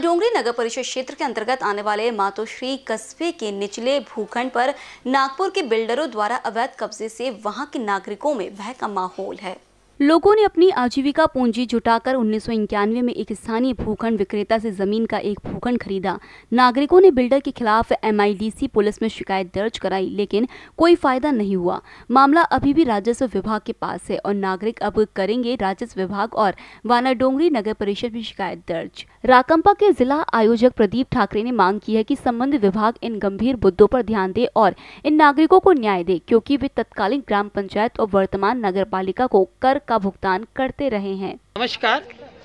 डोंगरी नगर परिषद क्षेत्र के अंतर्गत आने वाले मातोश्री कस्बे के निचले भूखंड पर नागपुर के बिल्डरों द्वारा अवैध कब्जे से वहां के नागरिकों में भय का माहौल है लोगों ने अपनी आजीविका पूंजी जुटाकर उन्नीस में एक स्थानीय भूखंड विक्रेता से जमीन का एक भूखंड खरीदा नागरिकों ने बिल्डर के खिलाफ एमआईडीसी पुलिस में शिकायत दर्ज कराई लेकिन कोई फायदा नहीं हुआ मामला अभी भी राजस्व विभाग के पास है और नागरिक अब करेंगे राजस्व विभाग और वानाडोंगरी नगर परिषद में शिकायत दर्ज राकंपा के जिला आयोजक प्रदीप ठाकरे ने मांग की है की संबंधित विभाग इन गंभीर मुद्दों पर ध्यान दे और इन नागरिकों को न्याय दे क्योंकि वे तत्कालीन ग्राम पंचायत और वर्तमान नगर को कर का भुगतान करते रहे हैं नमस्कार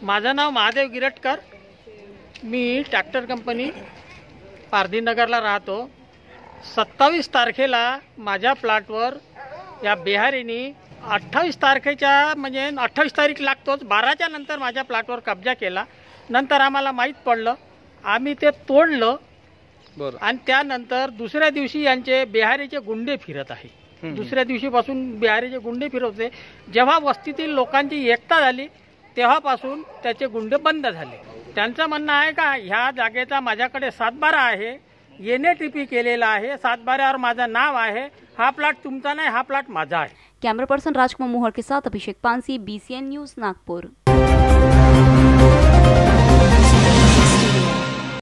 माझं नाव महादेव गिरटकर मी ट्रॅक्टर कंपनी पारधीनगरला राहतो सत्तावीस तारखेला माझ्या प्लॉटवर या बिहारीनी अठ्ठावीस तारखेच्या म्हणजे अठ्ठावीस तारीख लागतोच बाराच्या नंतर माझ्या प्लॉटवर कब्जा केला नंतर आम्हाला माहीत पडलं आम्ही ते तोडलं बरं आणि त्यानंतर दुसऱ्या दिवशी यांचे बिहारीचे गुंडे फिरत आहे दुसऱ्या दिवशीपासून बिहारीचे गुंडे फिरवते जेव्हा वस्तीतील लोकांची एकता झाली तेव्हापासून त्याचे गुंडे बंद झाले त्यांचं म्हणणं आहे का ह्या जागेचा माझ्याकडे सातबारा आहे येणे टिपी केलेला आहे सातबाऱ्यावर माझं नाव आहे हा प्लॉट तुमचा नाही हा प्लॉट माझा आहे कॅमेरा पर्सन राजकुमार मोहळ के साथ अभिषेक पानसी बीसीएन न्यूज नागपूर